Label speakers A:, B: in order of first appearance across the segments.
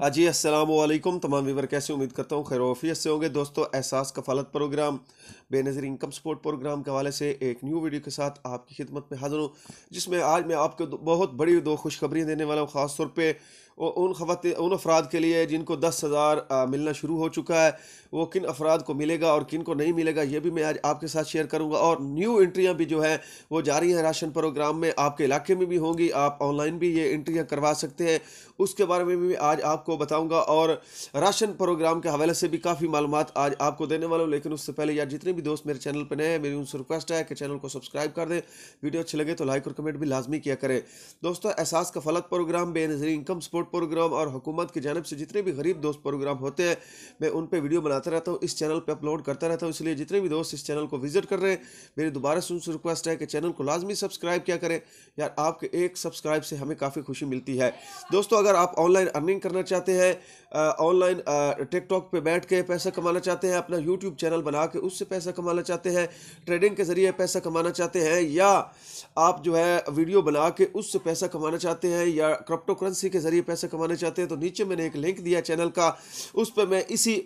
A: हाँ जी असलम तमाम वीवर कैसे उम्मीद करता हूँ खैर से होंगे दोस्तों Ehsaas Kafalat program Benazir income support program के हवाले से एक न्यू वीडियो के साथ आपकी खिदमत में हाजिर हूँ जिसमें आज मैं आपको बहुत बड़ी दो खुशखबरियाँ देने वाला हूँ ख़ासतौर पर उन खवत उन अफराद के लिए जिनको दस हज़ार मिलना शुरू हो चुका है वो किन अफराद को मिलेगा और किन को नहीं मिलेगा ये भी मैं आज आपके साथ शेयर करूँगा और न्यू एंट्रियाँ भी जो हैं वो जारी हैं राशन प्रोग्राम में आपके इलाके में भी होंगी आप ऑनलाइन भी ये इंट्रियाँ करवा सकते हैं उसके बारे में भी आज आपको बताऊँगा और राशन प्रोग्राम के हवाले से भी काफ़ी मालूम आज आपको देने वाला हूँ लेकिन उससे पहले यार जितनी भी दोस्त मेरे चैनल पर नए हैं मेरी उनसे रिक्वेस्ट है कि चैनल को सब्सक्राइब कर दें वीडियो अच्छे लगे तो लाइक और कमेंट भी लाजमी किया करें दोस्तों Ehsaas Kafalat program Benazir income support program और हुकूमत की जानब से जितने भी गरीब दोस्त प्रोग्राम होते हैं मैं उन पर वीडियो बनाता रहता हूँ इस चैनल पर अपलोड करता रहता हूँ इसलिए जितने भी दोस्त इस चैनल को विजिट कर रहे हैं मेरी दोबारा से उनसे रिक्वेस्ट है कि चैनल को लाजमी सब्सक्राइब क्या करें यार आपके एक सब्सक्राइब से हमें काफ़ी खुशी मिलती है दोस्तों अगर आप ऑनलाइन अर्निंग करना चाहते हैं ऑनलाइन टिकटॉक पर बैठ के पैसा कमाना चाहते हैं अपना यूट्यूब चैनल बना के उससे पैसा पैसा कमाना चाहते हैं ट्रेडिंग के ज़रिए पैसा कमाना चाहते हैं या आप जो है वीडियो बना के उससे पैसा कमाना चाहते हैं या क्रिप्टो करेंसी के ज़रिए पैसा कमाना चाहते हैं तो नीचे मैंने एक लिंक दिया चैनल का उस पर मैं इसी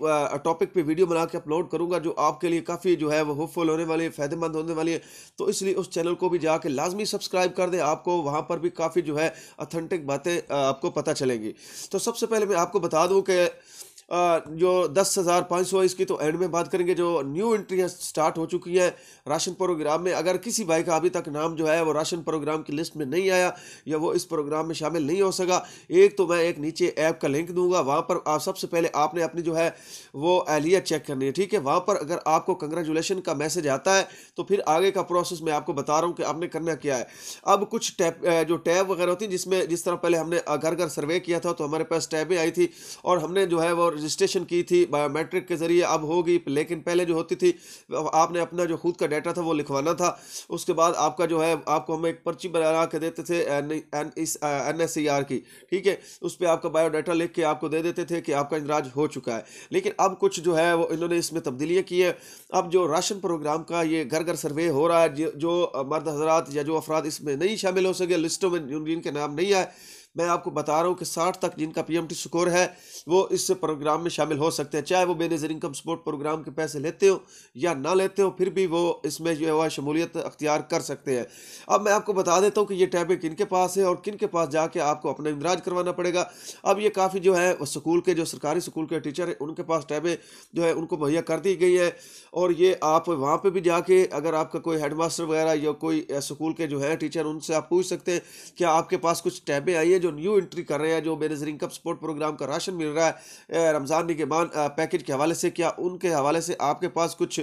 A: टॉपिक पर वीडियो बना के अपलोड करूँगा जो आपके लिए काफ़ी जो है वो होपफुल होने वाली है फ़ायदेमंद होने वाली है तो इसलिए उस चैनल को भी जाके लाजमी सब्सक्राइब कर दें आपको वहाँ पर भी काफ़ी जो है अथेंटिक बातें आपको पता चलेंगी तो सबसे पहले मैं आपको बता दूँ कि जो दस हज़ार पाँच सौ इसकी तो एंड में बात करेंगे जो न्यू एंट्री स्टार्ट हो चुकी है राशन प्रोग्राम में अगर किसी भाई का अभी तक नाम जो है वो राशन प्रोग्राम की लिस्ट में नहीं आया या वो इस प्रोग्राम में शामिल नहीं हो सका एक तो मैं एक नीचे ऐप का लिंक दूंगा वहाँ पर आप सबसे पहले आपने अपनी जो है वो एहलियत चेक करनी है ठीक है वहाँ पर अगर आपको कंग्रेचुलेशन का मैसेज आता है तो फिर आगे का प्रोसेस मैं आपको बता रहा हूँ कि आपने करना क्या है अब कुछ टैब जो टैब वगैरह होती हैं जिसमें जिस तरह पहले हमने घर घर सर्वे किया था तो हमारे पास टैबें आई थी और हमने जो है वो रजिस्ट्रेशन की थी बायोमेट्रिक के ज़रिए अब होगी लेकिन पहले जो होती थी आपने अपना जो खुद का डाटा था वो लिखवाना था उसके बाद आपका जो है आपको हम एक पर्ची बना के देते थे एन, एस सी आर की ठीक है उस पर आपका बायोडाटा लिख के आपको दे देते थे कि आपका इंदराज हो चुका है लेकिन अब कुछ जो है वो इन्होंने इसमें तब्दीलियाँ की है अब जो राशन प्रोग्राम का ये घर घर सर्वे हो रहा है जो मर्द हजरात या जो अफराद इसमें नहीं शामिल हो सके लिस्टों में जिनके नाम नहीं आए मैं आपको बता रहा हूँ कि साठ तक जिनका पीएमटी स्कोर है वो इस प्रोग्राम में शामिल हो सकते हैं चाहे वो बेनजर इनकम सपोर्ट प्रोग्राम के पैसे लेते हो या ना लेते हो फिर भी वो इसमें जो है वह शमूलियत अख्तियार कर सकते हैं अब मैं आपको बता देता हूँ कि ये टैबे किन के पास है और किन के पास जाके आपको अपना इंदराज करवाना पड़ेगा अब ये काफ़ी जो है स्कूल के जो सरकारी स्कूल के टीचर हैं उनके पास टैबें जो है उनको मुहैया कर दी गई है और ये आप वहाँ पर भी जाके अगर आपका कोई हेड मास्टर वगैरह या कोई स्कूल के जो है टीचर उनसे आप पूछ सकते हैं क्या आपके पास कुछ टैबें आई हैं जो न्यू एंट्री कर रहे हैं जो मेरे जरिंग कप प्रोग्राम का राशन मिल रहा है रमज़ान निगमान पैकेज के हवाले से क्या उनके हवाले से आपके पास कुछ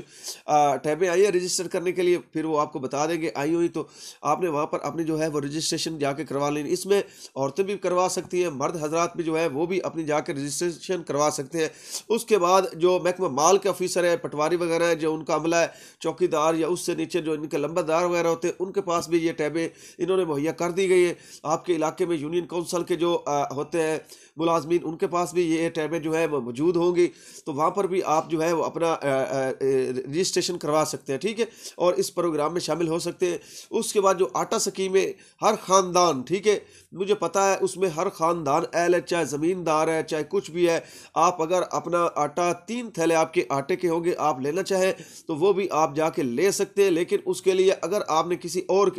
A: टैबें आई है रजिस्टर करने के लिए फिर वो आपको बता देंगे आई हुई तो आपने वहाँ पर अपनी जो है वो रजिस्ट्रेशन जाके करवा लेनी इसमें औरतें भी करवा सकती हैं मर्द हजरात भी जो है वो भी अपनी जाकर रजिस्ट्रेशन करवा सकते हैं उसके बाद जो महकमा माल के ऑफिसर है पटवारी वगैरह है जो उनका अमला है चौकीदार या उससे नीचे जो इनके लंबादार वगैरह होते हैं उनके पास भी ये टैबें इन्होंने मुहैया कर दी गई है आपके इलाके में यूनियन काउंसिल के जो होते हैं मुलाजमीन उनके पास भी ये टैबें जो है मौजूद होंगी तो वहाँ पर भी आप जो है वो अपना रजिस्ट्रेशन करवा सकते हैं ठीक है और इस प्रोग्राम में शामिल हो सकते हैं उसके बाद जो आटा सकीमें हर ख़ानदान ठीक है मुझे पता है उसमें हर ख़ानदान एल है चाहे ज़मींदार है चाहे कुछ भी है आप अगर अपना आटा तीन थैले आपके आटे के होंगे आप लेना चाहें तो वो भी आप जाके ले सकते हैं लेकिन उसके लिए अगर आपने किसी और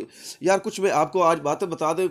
A: यार कुछ मैं आपको आज बातें बता दें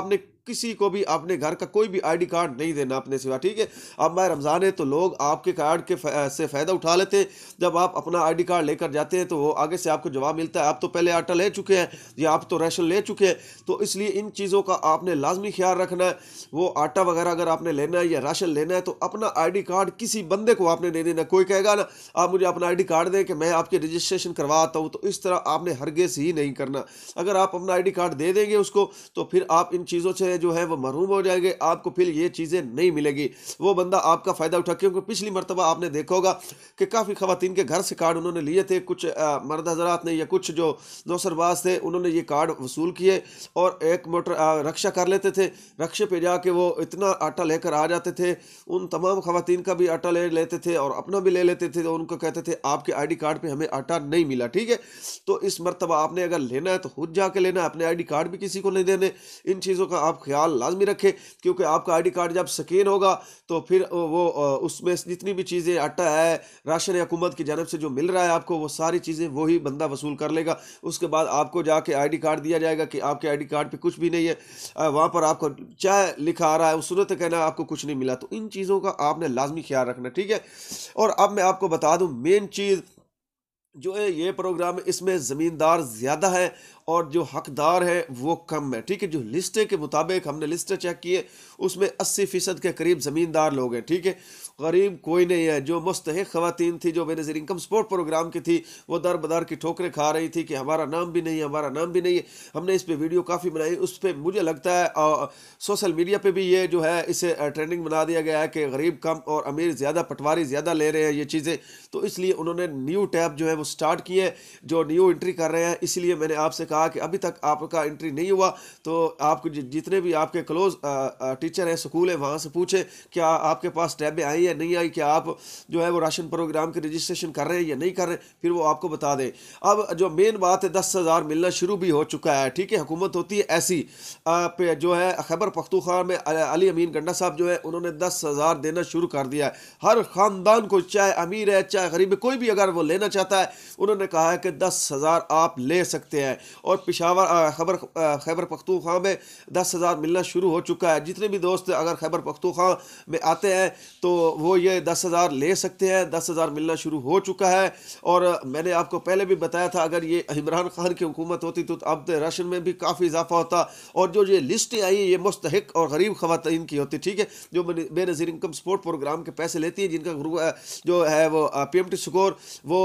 A: आपने किसी को भी अपने घर का कोई भी आईडी कार्ड नहीं देना अपने सिवा ठीक है अब मैं रमज़ान है तो लोग आपके कार्ड के से फ़ायदा उठा लेते हैं जब आप अपना आईडी कार्ड लेकर जाते हैं तो वो आगे से आपको जवाब मिलता है आप तो पहले आटा ले चुके हैं या आप तो रेशन ले चुके हैं तो इसलिए इन चीज़ों का आपने लाजमी ख्याल रखना है वो आटा वगैरह अगर आपने लेना है या राशन लेना है तो अपना आई कार्ड किसी बंदे को आपने दे देना कोई कहेगा ना आप मुझे अपना आई कार्ड दें कि मैं आपके रजिस्ट्रेशन करवाता हूँ तो इस तरह आपने हरगेज ही नहीं करना अगर आप अपना आई कार्ड दे देंगे उसको तो फिर आप इन चीज़ों से जो है वो महरूम हो जाएंगे आपको फिर ये चीज़ चीज़ें नहीं मिलेगी वो बंदा आपका फ़ायदा उठा क्योंकि पिछली मरतबा आपने देखा होगा कि काफ़ी खातन के घर से कार्ड उन्होंने लिए थे कुछ मर्द हजरात ने या कुछ जो नौसरबाज थे उन्होंने ये कार्ड वसूल किए और एक मोटर रक्शा रक्षा कर लेते थे रक्षे पर जाके वो इतना आटा लेकर आ जाते थे उन तमाम खातन का भी आटा ले लेते थे और अपना भी ले लेते थे तो उनको कहते थे आपके आई कार्ड पर हमें आटा नहीं मिला ठीक है तो इस मरतबा आपने अगर लेना है तो खुद जाके लेना है अपने आई कार्ड भी किसी को नहीं देने इन चीज़ों का आप ख्याल लाजमी रखें क्योंकि आपका आई कार्ड जब सकेन होगा तो फिर वो उसमें जितनी भी चीज़ें आटा है राशन हुकूमत की जानब से जो मिल रहा है आपको वो सारी चीज़ें वही बंदा वसूल कर लेगा उसके बाद आपको जाके डी कार्ड दिया जाएगा कि आपके डी कार्ड पर कुछ भी नहीं है वहाँ पर आपको चाय लिखा आ रहा है उस सूरत तो कहना आपको कुछ नहीं मिला तो इन चीज़ों का आपने लाजमी ख्याल रखना ठीक है और अब मैं आपको बता दूँ मेन चीज़ जो है ये प्रोग्राम इसमें ज़मींदार ज़्यादा है और जो हकदार है वो कम है ठीक है जो लिस्टें के मुताबिक हमने लिस्टें चेक किए उसमें अस्सी फ़ीसद के करीब ज़मींदार लोग हैं ठीक है गरीब कोई नहीं है जो मुस्तक ख़वान थी जो बेनज़ीर इनकम सपोर्ट प्रोग्राम की थी वो दर बदार की ठोकरें खा रही थी कि हमारा नाम भी नहीं है हमारा नाम भी नहीं है हमने इस पर वीडियो काफ़ी बनाई उस पर मुझे लगता है सोशल मीडिया पर भी ये जो है इसे ट्रेंडिंग बना दिया गया है कि गरीब कम और अमीर ज़्यादा पटवारी ज़्यादा ले रहे हैं ये चीज़ें तो इसलिए उन्होंने न्यू टैब जो है वो स्टार्ट किए जो न्यू एंट्री कर रहे हैं इसलिए मैंने आपसे कहा कि अभी तक आपका एंट्री नहीं हुआ तो आपको जितने भी आपके क्लोज टीचर हैं स्कूल हैं वहाँ से पूछें क्या आपके पास टैबें आई या नहीं आई क्या आप जो है वो राशन प्रोग्राम की रजिस्ट्रेशन कर रहे हैं या नहीं कर रहे फिर वो आपको बता दें अब जो मेन बात है दस हज़ार मिलना शुरू भी हो चुका है ठीक है हुकूमत होती है ऐसी जो है खैबर पख्तूखा में अली अमीन गंडा साहब जो है उन्होंने दस हज़ार देना शुरू कर दिया है हर ख़ानदान को चाहे अमीर है चाहे गरीब है कोई भी अगर वो लेना चाहता है उन्होंने कहा है कि दस हज़ार आप ले सकते हैं और पिशावर खबर खैबर पखतूखा में दस हज़ार मिलना शुरू हो चुका है जितने भी दोस्त अगर खैबर पखतूखा में आते हैं तो वो ये दस हज़ार ले सकते हैं दस हज़ार मिलना शुरू हो चुका है और मैंने आपको पहले भी बताया था अगर ये इमरान खान की हुकूमत होती तो अब तो राशन में भी काफ़ी इजाफा होता और जो ये लिस्टें आई ये मुस्तक और गरीब खवतिन की होती ठीक है जो बेनज़ीर इनकम सपोर्ट प्रोग्राम के पैसे लेती है जिनका जो है वो पी एम टी स्कोर वो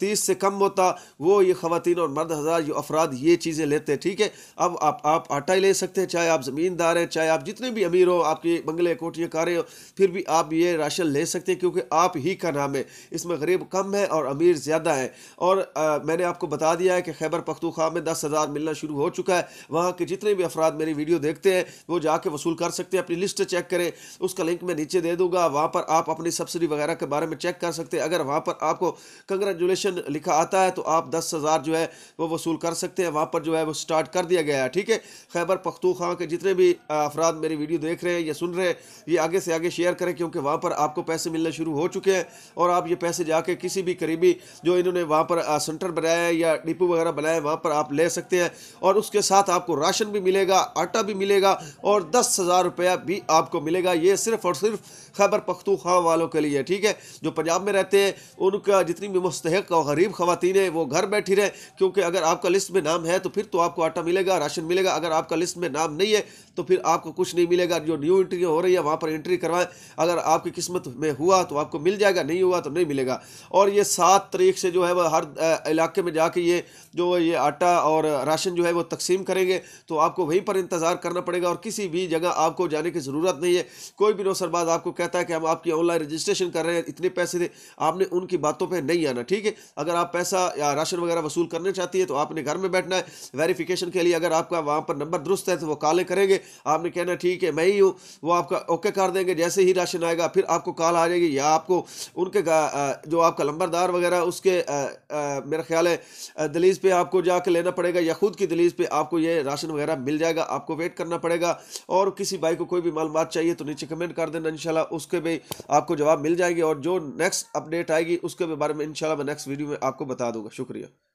A: तीस से कम होता वो ये ख़वान और मर्द हज़ार जो अफराद ये चीज़ें लेते ठीक है अब आप आप आटा ही ले सकते हैं चाहे आप ज़मींदार हैं चाहे आप जितने भी अमीर हो आपके बंगले कोठियाँ कारें हो फिर भी आप ये राशन ले सकते हैं क्योंकि आप ही का नाम है इसमें गरीब कम है और अमीर ज़्यादा है और आ, मैंने आपको बता दिया है कि खैबर पख्तूखा में दस हज़ार मिलना शुरू हो चुका है वहाँ के जितने भी अफराद मेरी वीडियो देखते हैं वो जाके वसूल कर सकते हैं अपनी लिस्ट चेक करें उसका लिंक मैं नीचे दे दूँगा वहाँ पर आप अपनी सब्सिडी वगैरह के बारे में चेक कर सकते हैं अगर वहाँ पर आपको कंगरा रेगुलेशन लिखा आता है तो आप दस हज़ार जो है वो वसूल कर सकते हैं वहाँ पर जो है वो स्टार्ट कर दिया गया है ठीक है खैबर पख्तूखा के जितने भी अफराद मेरी वीडियो देख रहे हैं या सुन रहे हैं ये आगे से आगे शेयर करें क्योंकि वहाँ पर आपको पैसे मिलने शुरू हो चुके हैं और आप ये पैसे जाके किसी भी करीबी जो इन्होंने वहाँ पर सेंटर बनाया है या डिपो वगैरह बनाया है वहाँ पर आप ले सकते हैं और उसके साथ आपको राशन भी मिलेगा आटा भी मिलेगा और दस हज़ार रुपया भी आपको मिलेगा ये सिर्फ और सिर्फ खैबर पख्तूखा वालों के लिए ठीक है जो पंजाब में रहते हैं उनका जितनी भी मुस्तक और गरीब खातन हैं वो घर बैठी रहें क्योंकि अगर आपका लिस्ट में नाम है तो फिर तो आपको आटा मिलेगा राशन मिलेगा अगर आपका लिस्ट में नाम नहीं है तो फिर आपको कुछ नहीं मिलेगा जो न्यू एंट्री हो रही है वहाँ पर इंट्री करवाएं अगर आपकी किस्मत में हुआ तो आपको मिल जाएगा नहीं हुआ तो नहीं मिलेगा और ये सात तरीक से जो है वह हर इलाके में जाके ये जो ये आटा और राशन जो है वो तकसीम करेंगे तो आपको वहीं पर इंतज़ार करना पड़ेगा और किसी भी जगह आपको जाने की ज़रूरत नहीं है कोई भी नौसरबाज आपको कहता है कि हम आपकी ऑनलाइन रजिस्ट्रेशन कर रहे हैं इतने पैसे थे आपने उनकी बातों पर नहीं आना ठीक है अगर आप पैसा या राशन वगैरह वसूल करना चाहती है तो आपने घर में बैठना है वेरिफिकेशन के लिए अगर आपका वहाँ पर नंबर दुरुस्त है तो वो काले करेंगे आपने कहना ठीक है मैं ही हूँ वो आपका ओके कर देंगे जैसे ही राशन आएगा फिर आपको कॉल आ जाएगी या आपको उनके जो आपका लंबरदार वगैरह उसके मेरा ख्याल है दलीज पर आपको जाके लेना पड़ेगा या खुद की दलीज पर आपको ये राशन वगैरह मिल जाएगा आपको वेट करना पड़ेगा और किसी भाई को कोई भी मालूम चाहिए तो नीचे कमेंट कर देना इनशाला उसके भी आपको जवाब मिल जाएंगे और जो नेक्स्ट अपडेट आएगी उसके भी बारे में इनशाला मैं नेक्स्ट वीडियो में आपको बता दूंगा शुक्रिया